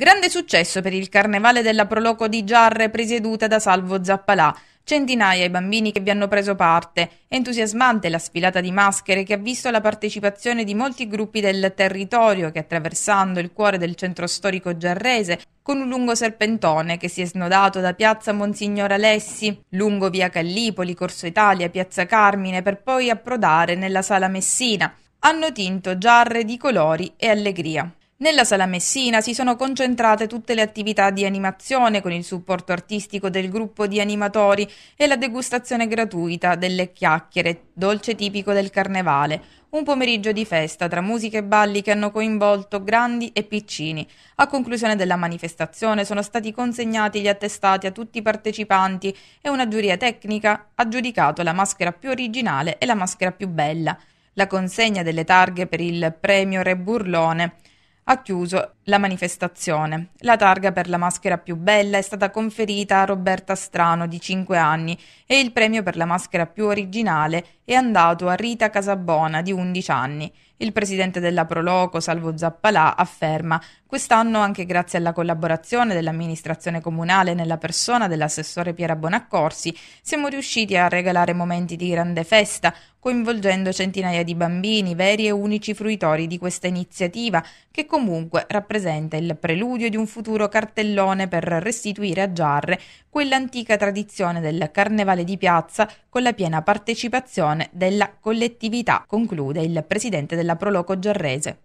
Grande successo per il Carnevale della Proloco di Giarre presieduta da Salvo Zappalà. Centinaia i bambini che vi hanno preso parte. Entusiasmante la sfilata di maschere che ha visto la partecipazione di molti gruppi del territorio che attraversando il cuore del centro storico giarrese con un lungo serpentone che si è snodato da piazza Monsignor Alessi, lungo via Callipoli, Corso Italia, piazza Carmine per poi approdare nella sala Messina. Hanno tinto giarre di colori e allegria. Nella sala Messina si sono concentrate tutte le attività di animazione con il supporto artistico del gruppo di animatori e la degustazione gratuita delle chiacchiere, dolce tipico del carnevale, un pomeriggio di festa tra musica e balli che hanno coinvolto grandi e piccini. A conclusione della manifestazione sono stati consegnati gli attestati a tutti i partecipanti e una giuria tecnica ha giudicato la maschera più originale e la maschera più bella. La consegna delle targhe per il premio Re Burlone ha chiuso la manifestazione. La targa per la maschera più bella è stata conferita a Roberta Strano di 5 anni e il premio per la maschera più originale è andato a Rita Casabona di 11 anni. Il presidente della Proloco, Salvo Zappalà, afferma quest'anno anche grazie alla collaborazione dell'amministrazione comunale nella persona dell'assessore Piera Bonaccorsi siamo riusciti a regalare momenti di grande festa, coinvolgendo centinaia di bambini, veri e unici fruitori di questa iniziativa, che comunque rappresenta il preludio di un futuro cartellone per restituire a Giarre quell'antica tradizione del carnevale di piazza con la piena partecipazione della collettività, conclude il presidente della Proloco Giarrese.